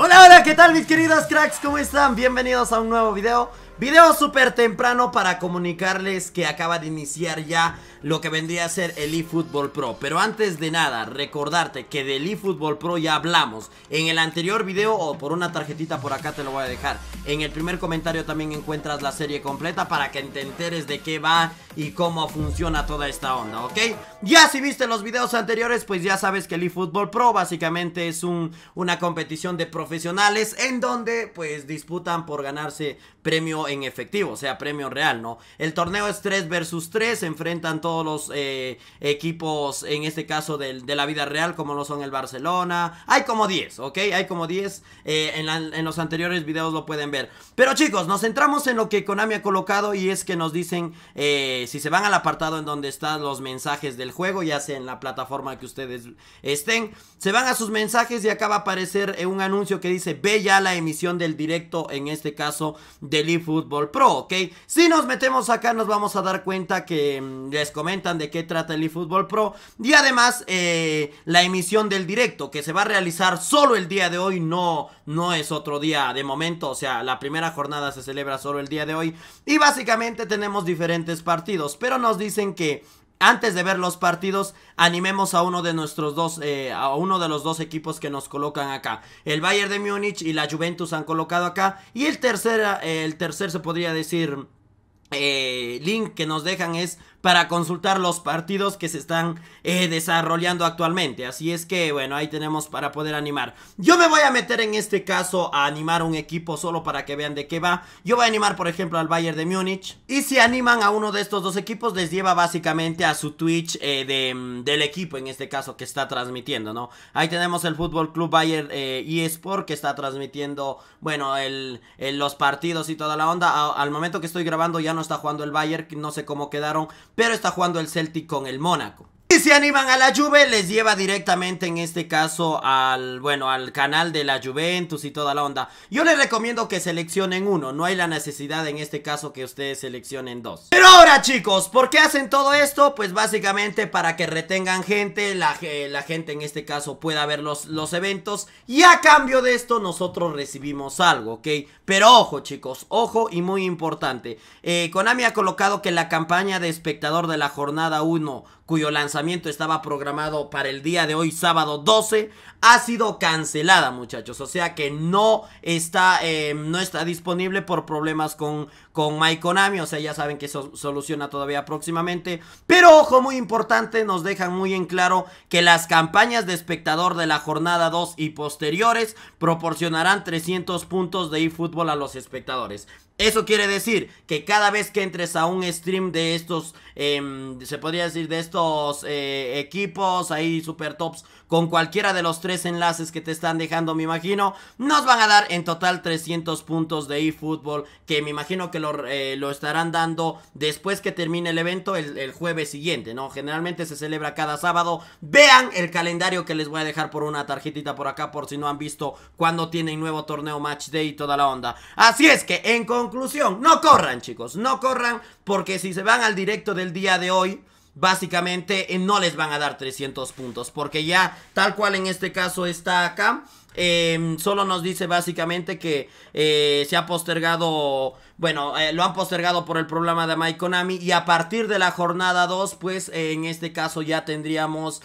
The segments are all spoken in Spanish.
Hola, hola, ¿qué tal mis queridos cracks? ¿Cómo están? Bienvenidos a un nuevo video Video súper temprano para comunicarles que acaba de iniciar ya lo que vendría a ser el eFootball Pro. Pero antes de nada, recordarte que del eFootball Pro ya hablamos. En el anterior video, o por una tarjetita por acá te lo voy a dejar. En el primer comentario también encuentras la serie completa para que te enteres de qué va y cómo funciona toda esta onda, ¿ok? Ya si viste los videos anteriores, pues ya sabes que el eFootball Pro básicamente es un, una competición de profesionales en donde pues disputan por ganarse premio en efectivo, o sea, premio real, ¿no? El torneo es 3 versus 3, se enfrentan todos los eh, equipos, en este caso de la vida real, como lo son el Barcelona. Hay como 10, ¿ok? Hay como 10, eh, en, los anteriores videos lo pueden ver. Pero chicos, nos centramos en lo que Konami ha colocado y es que nos dicen, eh, si se van al apartado en donde están los mensajes del juego, ya sea en la plataforma que ustedes estén, se van a sus mensajes y acá va a aparecer un anuncio que dice, ve ya la emisión del directo, en este caso del eFood Pro, ¿ok? Si nos metemos acá nos vamos a dar cuenta que mm, les comentan de qué trata el eFootball Pro y además eh, la emisión del directo que se va a realizar solo el día de hoy, no, no es otro día de momento, o sea, la primera jornada se celebra solo el día de hoy y básicamente tenemos diferentes partidos, pero nos dicen que antes de ver los partidos, animemos a uno de nuestros dos, eh, a uno de los dos equipos que nos colocan acá. El Bayern de Múnich y la Juventus han colocado acá. Y el tercer, el tercer se podría decir, eh, link que nos dejan es para consultar los partidos que se están eh, desarrollando actualmente. Así es que, bueno, ahí tenemos para poder animar. Yo me voy a meter en este caso a animar un equipo solo para que vean de qué va. Yo voy a animar, por ejemplo, al Bayern de Múnich. Y si animan a uno de estos dos equipos, les lleva básicamente a su Twitch eh, mm, del equipo, en este caso, que está transmitiendo, ¿no? Ahí tenemos el Fútbol Club Bayern eh, eSport, que está transmitiendo, bueno, el, los partidos y toda la onda. al momento que estoy grabando ya no está jugando el Bayern, no sé cómo quedaron, pero está jugando el Celtic con el Mónaco. Si se animan a la Juve, les lleva directamente en este caso al, bueno, al canal de la Juventus y toda la onda. Yo les recomiendo que seleccionen uno, no hay la necesidad en este caso que ustedes seleccionen dos. Pero ahora chicos, ¿por qué hacen todo esto? Pues básicamente para que retengan gente, la, eh, gente en este caso pueda ver los, eventos y a cambio de esto nosotros recibimos algo, ¿ok? Pero ojo chicos, ojo y muy importante. Eh, Konami ha colocado que la campaña de espectador de la jornada 1, cuyo lanzamiento estaba programado para el día de hoy, sábado 12, ha sido cancelada, muchachos. O sea que no está, eh, no está disponible por problemas con, con MyConami. Konami. O sea, ya saben que eso soluciona todavía próximamente. Pero ojo, muy importante, nos dejan muy en claro que las campañas de espectador de la jornada 2 y posteriores proporcionarán 300 puntos de eFootball a los espectadores. Eso quiere decir que cada vez que entres a un stream de estos, em, se podría decir, de estos eh, equipos ahí super tops, con cualquiera de los tres enlaces que te están dejando, me imagino, nos van a dar en total 300 puntos de eFootball, que me imagino que lo, eh, estarán dando después que termine el evento el, jueves siguiente, ¿no? Generalmente se celebra cada sábado. Vean el calendario que les voy a dejar por una tarjetita por acá, por si no han visto cuando tienen nuevo torneo Match Day y toda la onda. Así es que, en conclusión, conclusión, no corran chicos, no corran porque si se van al directo del día de hoy, básicamente eh, no les van a dar 300 puntos porque ya tal cual en este caso está acá, Em, solo nos dice básicamente que eh, se ha postergado, bueno, eh, lo han postergado por el problema de Mike Konami y a partir de la jornada 2, pues eh, en este caso ya tendríamos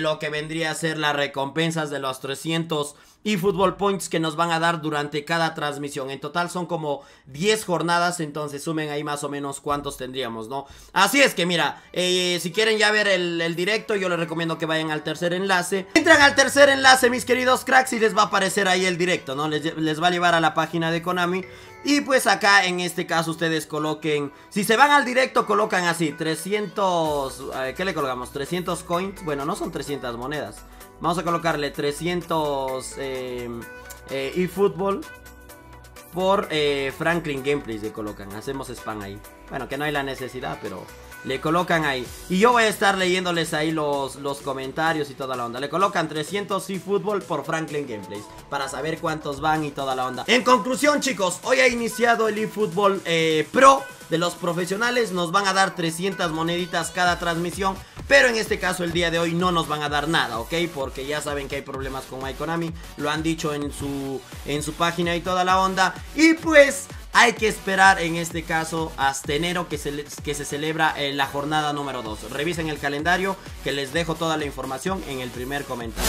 lo que vendría a ser las recompensas de los 300 y Football Points que nos van a dar durante cada transmisión. En total son como 10 jornadas, entonces sumen ahí más o menos cuántos tendríamos, ¿no? Así es que mira, si quieren ya ver el, el, directo, yo les recomiendo que vayan al tercer enlace. Entran al tercer enlace, mis queridos cracks, y les va a aparecer ahí el directo, ¿no? Les, va a llevar a la página de Konami. Y pues acá en este caso ustedes coloquen, si se van al directo colocan así, 300, eh, ¿qué le colocamos? 300 coins, bueno, no son 300 monedas. Vamos a colocarle 300 eh, eh eFootball por eh, Franklin Gameplays le colocan. Hacemos spam ahí. Bueno, que no hay la necesidad, pero le colocan ahí. Y yo voy a estar leyéndoles ahí los, los comentarios y toda la onda. Le colocan 300 y por Franklin Gameplays. Para saber cuántos van y toda la onda. En conclusión, chicos, hoy ha iniciado el eFootball eh, Pro de los profesionales. Nos van a dar 300 moneditas cada transmisión. Pero en este caso el día de hoy no nos van a dar nada, ¿ok? Porque ya saben que hay problemas con Konami. Lo han dicho en su, en su página y toda la onda. Y pues hay que esperar en este caso hasta enero que se, que se celebra eh, la jornada número 2. Revisen el calendario que les dejo toda la información en el primer comentario.